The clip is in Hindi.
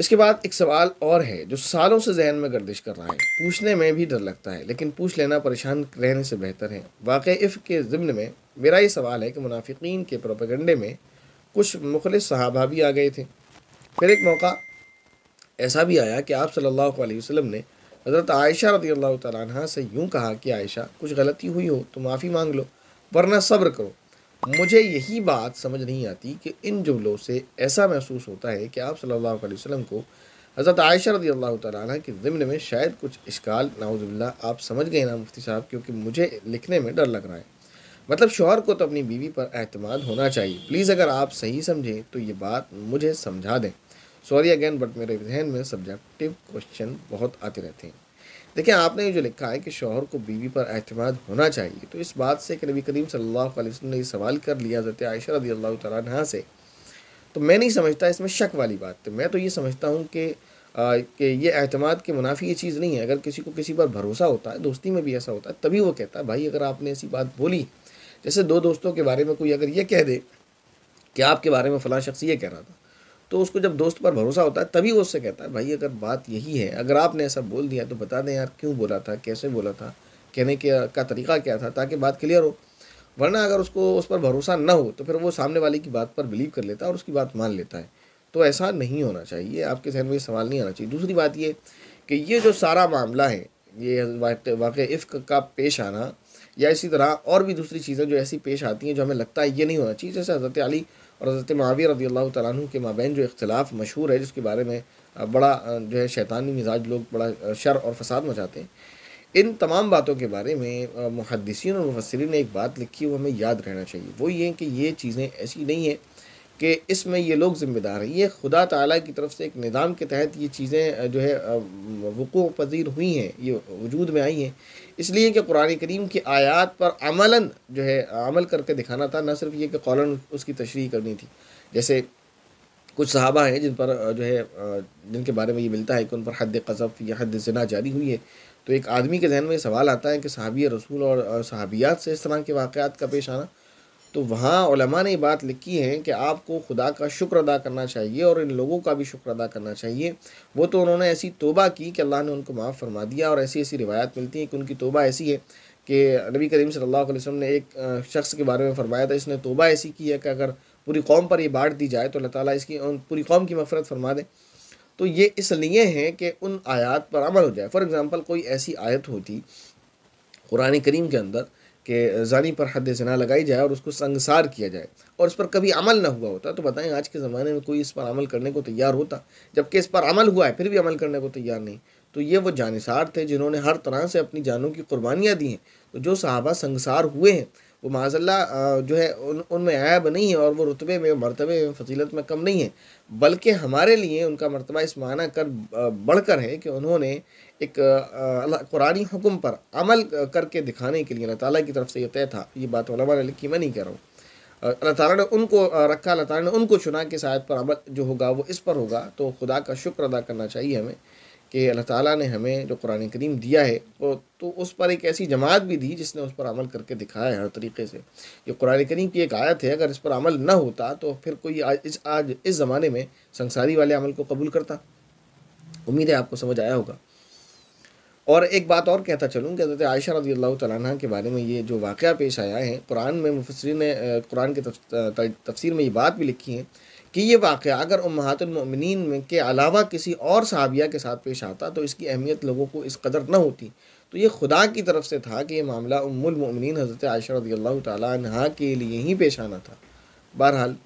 इसके बाद एक सवाल और है जो सालों से जहन में गर्दिश कर रहा है पूछने में भी डर लगता है लेकिन पूछ लेना परेशान रहने से बेहतर है वाकई इफ़ के ज़िम्न में मेरा ये सवाल है कि मुनाफिकीन के प्रोपेगंडे में कुछ मुखलिस सहाबा भी आ गए थे फिर एक मौका ऐसा भी आया कि आप सल्लल्लाहु अलैहि वसल्लम ने हज़रत आयशा रदी अल्लाह तह से यूँ कहा कि आयशा कुछ गलती हुई हो तो माफ़ी मांग लो वरना सब्र करो मुझे यही बात समझ नहीं आती कि इन जुमलों से ऐसा महसूस होता है कि आप सल्लल्लाहु अलैहि वसल्लम को हज़रत आयशा रदी अल्लाह तला के ज़िमन में शायद कुछ इश्काल नाउजुबिल्ला आप समझ गए ना मुफ्ती साहब क्योंकि मुझे लिखने में डर लग रहा है मतलब शोहर को तो अपनी बीवी पर अहतमाद होना चाहिए प्लीज़ अगर आप सही समझें तो ये बात मुझे समझा दें सॉरी अगेन बट मेरे जहन में सब्जेक्टिव क्वेश्चन बहुत आते रहते हैं देखिए आपने जो लिखा है कि शोहर को बीवी पर अहतमाद होना चाहिए तो इस बात से कि नबी करीम सल्लल्लाहु अलैहि वसल्लम ने ये सवाल कर लिया हज़रत आयशा रदी अल्लाह तह से तो मैं नहीं समझता इसमें शक वाली बात तो मैं तो ये समझता हूँ कि कि ये अहतमाद के मुनाफी ये चीज़ नहीं है अगर किसी को किसी पर भरोसा होता है दोस्ती में भी ऐसा होता है तभी वो कहता है भाई अगर आपने ऐसी बात बोली जैसे दो दोस्तों के बारे में कोई अगर ये कह दे कि आपके बारे में फ़लाँ शख्स ये कह रहा था तो उसको जब दोस्त पर भरोसा होता है तभी वो उससे कहता है भाई अगर बात यही है अगर आपने ऐसा बोल दिया तो बता दें यार क्यों बोला था कैसे बोला था कहने के का तरीका क्या था ताकि बात क्लियर हो वरना अगर उसको उस पर भरोसा ना हो तो फिर वो सामने वाले की बात पर बिलीव कर लेता है और उसकी बात मान लेता है तो ऐसा नहीं होना चाहिए आपके जहन में सवाल नहीं आना चाहिए दूसरी बात ये कि ये जो सारा मामला है ये वाक़ इफ़ का पेश आना या इसी तरह और भी दूसरी चीज़ें जो ऐसी पेश आती हैं जो हमें लगता है ये नहीं होना चाहिए जैसे हजरत अली और हज़रत माविया रजी अल्लाह तु के माबेन जो इख्तलाफ मशहूर है जिसके बारे में बड़ा जो है शैतानी मिजाज लोग बड़ा शर और फसाद मचाते हैं इन तमाम बातों के बारे में मुहदसिन और मुफसरी ने एक बात लिखी वो हमें याद रहना चाहिए वो ये कि ये चीज़ें ऐसी नहीं हैं कि इसमें ये लोग ज़िम्मेदार हैं ये खुदा तला की तरफ से एक निज़ाम के तहत ये चीज़ें जो है वक़ू पजीर हुई हैं ये वजूद में आई हैं इसलिए कि कुरान करीम की आयात पर अमला जो है अमल करके दिखाना था ना सिर्फ ये कि कौला उसकी तशरी करनी थी जैसे कुछ सहाबा हैं जिन पर जो है जिनके बारे में ये मिलता है कि उन पर हद कसफ़ या हद जना जारी हुई है तो एक आदमी के जहन में सवाल आता है कि सहाबी रसूल और सहाबियात से इस तरह के वाक़ात का पेश आना तो वहाँ ने बात लिखी है कि आपको खुदा का शुक्र अदा करना चाहिए और इन लोगों का भी शुक्र अदा करना चाहिए वो तो उन्होंने ऐसी तोबा की कि अल्लाह ने उनको माफ़ फरमा दिया और ऐसी ऐसी रिवायत मिलती हैं कि उनकी तोबा ऐसी है कि नबी करीम सल्लल्लाहु अलैहि वसल्लम ने एक शख्स के बारे में फरमाया था इसने तोबा ऐसी की है कि अगर पूरी कौम पर ये बांट दी जाए तो अल्लाह ताला इसकी पूरी कौम की मफरत फरमा दे तो ये इसलिए है कि उन आयात पर अमल हो जाए फ़ॉर एग्ज़ाम्पल कोई ऐसी आयत होती कुरान करीम के अंदर कि जानी पर हद जना लगाई जाए और उसको संगसार किया जाए और उस पर कभी अमल ना हुआ होता तो बताएं आज के ज़माने में कोई इस पर अमल करने को तैयार होता जबकि इस पर अमल हुआ है फिर भी अमल करने को तैयार नहीं तो ये वो जानसार थे जिन्होंने हर तरह से अपनी जानों की कुर्बानियाँ दी हैं तो जो सहाबा संगसार हुए हैं वो माजल्ला जो है उन उनमें ऐब नहीं है और वो रुतबे में मरतबे में फजीलत में कम नहीं है बल्कि हमारे लिए उनका मरतबा इस माना कर बढ़कर है कि उन्होंने एक कुरानी हुक्म पर अमल करके दिखाने के लिए अल्लाह ताली की तरफ से यह तय था ये बात ने लिखी मैं नहीं कह रहा हूँ अल्लाह ताला ने उनको रखा अल्लाह ताला ने उनको चुना कि शायद पर अमल जो होगा वो इस पर होगा तो खुदा का शुक्र अदा करना चाहिए हमें कि अल्लाह ताला ने हमें जो कुरान करीम दिया है वो तो उस पर एक ऐसी जमात भी दी जिसने उस पर अमल करके दिखाया है हर तरीके से ये कुरान करीम की एक आयत है अगर इस पर अमल ना होता तो फिर कोई आज इस आज इस ज़माने में संसारी वाले अमल को कबूल करता उम्मीद है आपको समझ आया होगा और एक बात और कहता चलूँ कि हज़रत आयशा रजी अल्लाह तह के बारे में ये जो वाक़ पेश आया है कुरान में मुफसरी ने कुरान के तफसीर में ये बात भी लिखी है कि ये वाक़ अगर उमहातुलमिन के अलावा किसी और सहाबिया के साथ पेश आता तो इसकी अहमियत लोगों को इस कदर न होती तो ये खुदा की तरफ से था कि ये मामला उमुलमिन हज़रत आयशा रदी तहा तह के लिए ही पेश आना था बहरहाल